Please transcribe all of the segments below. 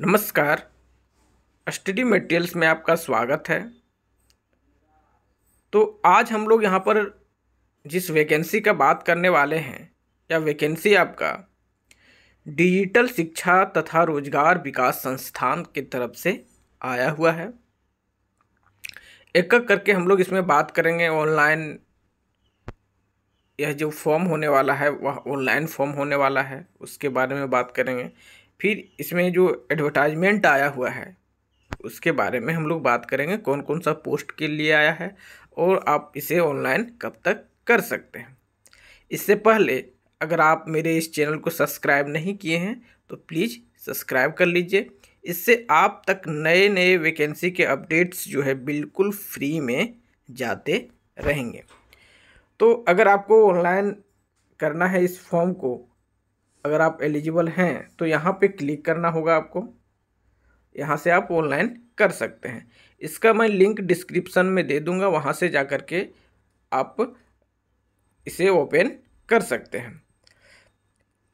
नमस्कार study materials में आपका स्वागत है तो आज हम लोग यहाँ पर जिस वैकेंसी का बात करने वाले हैं या वैकेंसी आपका डिजिटल शिक्षा तथा रोजगार विकास संस्थान की तरफ से आया हुआ है एक एक करके हम लोग इसमें बात करेंगे ऑनलाइन यह जो फॉर्म होने वाला है वह ऑनलाइन फॉर्म होने वाला है उसके बारे में बात करेंगे फिर इसमें जो एडवर्टाइजमेंट आया हुआ है उसके बारे में हम लोग बात करेंगे कौन कौन सा पोस्ट के लिए आया है और आप इसे ऑनलाइन कब तक कर सकते हैं इससे पहले अगर आप मेरे इस चैनल को सब्सक्राइब नहीं किए हैं तो प्लीज़ सब्सक्राइब कर लीजिए इससे आप तक नए नए वैकेंसी के अपडेट्स जो है बिल्कुल फ्री में जाते रहेंगे तो अगर आपको ऑनलाइन करना है इस फॉर्म को अगर आप एलिजिबल हैं तो यहाँ पे क्लिक करना होगा आपको यहाँ से आप ऑनलाइन कर सकते हैं इसका मैं लिंक डिस्क्रिप्सन में दे दूँगा वहाँ से जा कर के आप इसे ओपन कर सकते हैं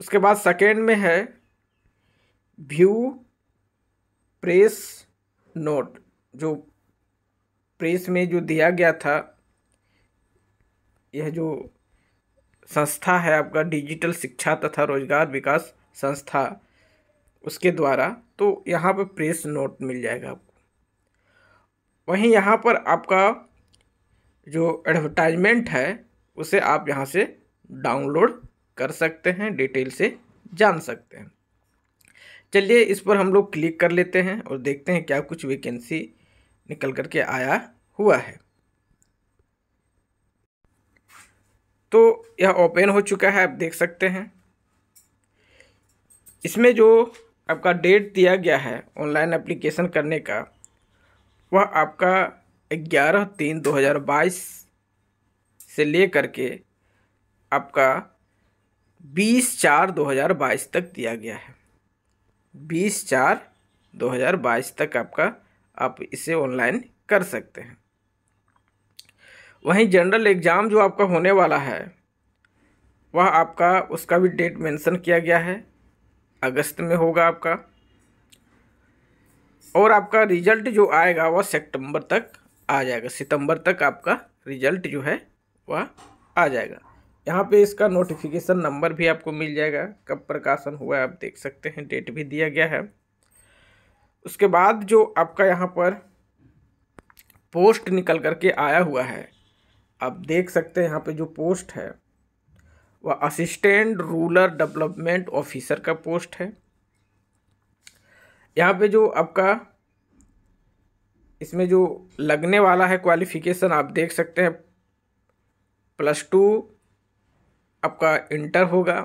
उसके बाद सेकेंड में है व्यू प्रेस नोट जो प्रेस में जो दिया गया था यह जो संस्था है आपका डिजिटल शिक्षा तथा रोजगार विकास संस्था उसके द्वारा तो यहाँ पर प्रेस नोट मिल जाएगा आपको वहीं यहाँ पर आपका जो एडवर्टाइजमेंट है उसे आप यहाँ से डाउनलोड कर सकते हैं डिटेल से जान सकते हैं चलिए इस पर हम लोग क्लिक कर लेते हैं और देखते हैं क्या कुछ वैकेंसी निकल करके आया हुआ है तो यह ओपन हो चुका है आप देख सकते हैं इसमें जो आपका डेट दिया गया है ऑनलाइन एप्लीकेशन करने का वह आपका ग्यारह तीन दो हज़ार बाईस से ले करके आपका बीस चार दो हज़ार बाईस तक दिया गया है बीस चार दो हज़ार बाईस तक आपका आप इसे ऑनलाइन कर सकते हैं वहीं जनरल एग्ज़ाम जो आपका होने वाला है वह आपका उसका भी डेट मेंशन किया गया है अगस्त में होगा आपका और आपका रिजल्ट जो आएगा वह सितंबर तक आ जाएगा सितंबर तक आपका रिजल्ट जो है वह आ जाएगा यहाँ पे इसका नोटिफिकेशन नंबर भी आपको मिल जाएगा कब प्रकाशन हुआ है आप देख सकते हैं डेट भी दिया गया है उसके बाद जो आपका यहाँ पर पोस्ट निकल करके आया हुआ है आप देख सकते हैं यहाँ पे जो पोस्ट है वह असिस्टेंट रूरल डेवलपमेंट ऑफिसर का पोस्ट है यहाँ पे जो आपका इसमें जो लगने वाला है क्वालिफिकेशन आप देख सकते हैं प्लस टू आपका इंटर होगा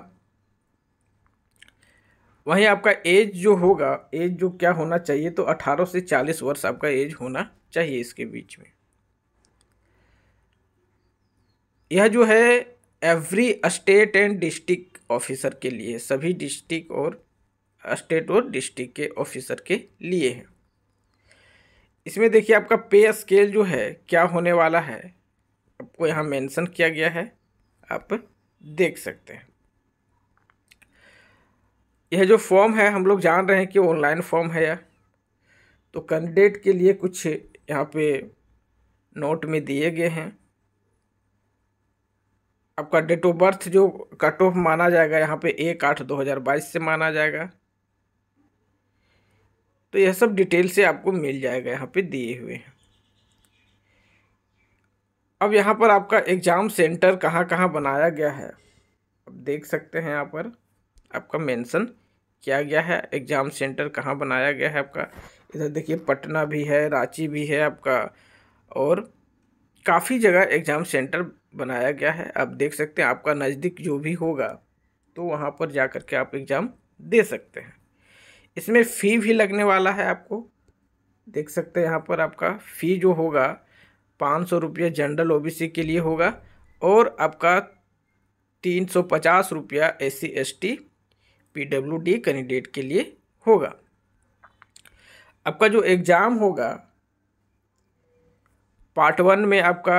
वहीं आपका एज जो होगा एज जो क्या होना चाहिए तो 18 से 40 वर्ष आपका एज होना चाहिए इसके बीच में यह जो है every state and district officer के लिए सभी डिस्ट्रिक्ट और स्टेट और डिस्ट्रिक्ट के ऑफिसर के लिए है इसमें देखिए आपका पे स्केल जो है क्या होने वाला है आपको यहाँ मेंशन किया गया है आप देख सकते हैं यह जो फॉर्म है हम लोग जान रहे हैं कि ऑनलाइन फॉर्म है या तो कैंडिडेट के लिए कुछ यहाँ पे नोट में दिए गए हैं आपका डेट ऑफ बर्थ जो कट ऑफ माना जाएगा यहाँ पे एक आठ दो हज़ार बाईस से माना जाएगा तो यह सब डिटेल से आपको मिल जाएगा यहाँ पे दिए हुए हैं अब यहाँ पर आपका एग्ज़ाम सेंटर कहाँ कहाँ बनाया गया है अब देख सकते हैं यहाँ पर आपका मेंशन किया गया है एग्ज़ाम सेंटर कहाँ बनाया गया है आपका इधर देखिए पटना भी है रांची भी है आपका और काफ़ी जगह एग्ज़ाम सेंटर बनाया गया है आप देख सकते हैं आपका नज़दीक जो भी होगा तो वहाँ पर जा कर के आप एग्ज़ाम दे सकते हैं इसमें फ़ी भी लगने वाला है आपको देख सकते हैं यहाँ पर आपका फ़ी जो होगा पाँच सौ रुपया जनरल ओ के लिए होगा और आपका तीन सौ पचास रुपया S C S T P W D candidate के लिए होगा आपका जो एग्ज़ाम होगा पार्ट वन में आपका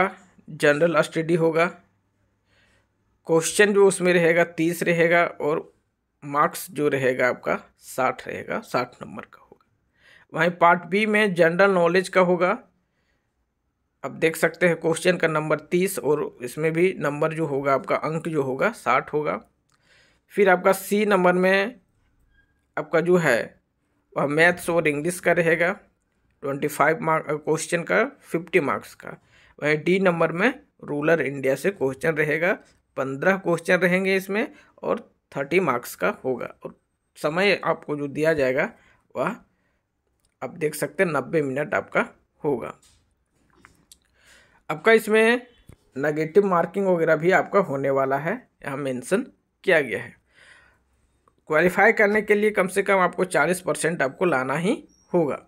जनरल स्टडी होगा क्वेश्चन जो उसमें रहेगा तीस रहेगा और मार्क्स जो रहेगा आपका साठ रहेगा साठ नंबर का होगा वहीं पार्ट बी में जनरल नॉलेज का होगा आप देख सकते हैं क्वेश्चन का नंबर तीस और इसमें भी नंबर जो होगा आपका अंक जो होगा साठ होगा फिर आपका सी नंबर में आपका जो है वह मैथ्स और इंग्लिश का रहेगा ट्वेंटी फाइव मार्क क्वेश्चन का फिफ्टी मार्क्स का वहीं डी नंबर में रूलर इंडिया से क्वेश्चन रहेगा पंद्रह क्वेश्चन रहेंगे इसमें और थर्टी मार्क्स का होगा और समय आपको जो दिया जाएगा वह आप देख सकते हैं नब्बे मिनट आपका होगा आपका इसमें नेगेटिव मार्किंग वगैरह भी आपका होने वाला है यहाँ मेंशन किया गया है क्वालिफाई करने के लिए कम से कम आपको चालीस परसेंट आपको लाना ही होगा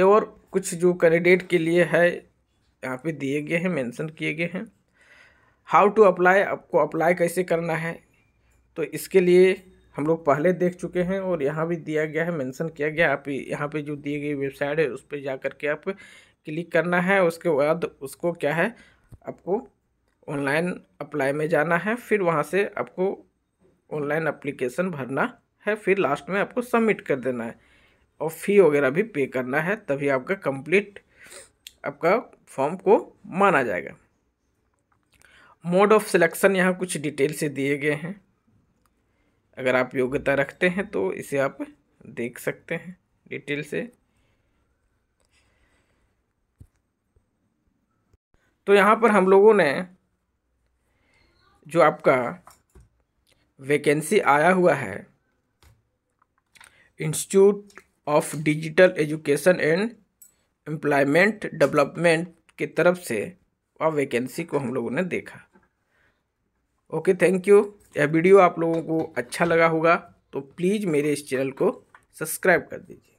तो और कुछ जो कैंडिडेट के लिए है यहाँ पे दिए गए हैं मेंशन किए गए हैं हाउ टू अप्लाई आपको अप्लाई कैसे करना है तो इसके लिए हम लोग पहले देख चुके हैं और यहाँ भी दिया गया है मेंशन किया गया आप यहाँ पे जो दिए गए वेबसाइट है उस पर जा कर के आप क्लिक करना है उसके बाद उसको क्या है आपको ऑनलाइन अप्लाई में जाना है फिर वहाँ से आपको ऑनलाइन अप्लीकेशन भरना है फिर लास्ट में आपको सबमिट कर देना है और फी वगैरह भी पे करना है तभी आपका कंप्लीट आपका फॉर्म को माना जाएगा मोड ऑफ सिलेक्शन यहाँ कुछ डिटेल से दिए गए हैं अगर आप योग्यता रखते हैं तो इसे आप देख सकते हैं डिटेल से तो यहाँ पर हम लोगों ने जो आपका वैकेंसी आया हुआ है institute of digital education and employment development की तरफ से वह वैकेंसी को हम लोगों ने देखा ओके थैंक यू यह वीडियो आप लोगों को अच्छा लगा होगा तो प्लीज़ मेरे इस चैनल को सब्सक्राइब कर दीजिए